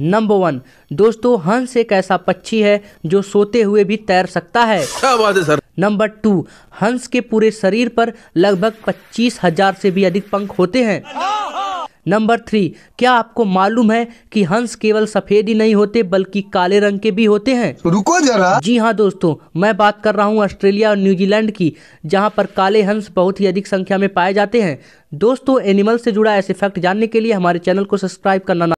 number one दोस्तों हंस एक ऐसा पक्षी है जो सोते हुए भी तैर सकता है क्या बात है सर नंबर टू हंस के पूरे शरीर पर लगभग पच्चीस हजार से भी अधिक पंख होते हैं नंबर थ्री क्या आपको मालूम है कि हंस केवल सफेद ही नहीं होते बल्कि काले रंग के भी होते हैं तो रुको जरा जी हाँ दोस्तों मैं बात कर रहा हूँ ऑस्ट्रेलिया और न्यूजीलैंड की जहाँ पर काले हंस बहुत ही अधिक संख्या में पाए जाते हैं दोस्तों एनिमल से जुड़ा ऐसे फैक्ट जानने के लिए हमारे चैनल को सब्सक्राइब करना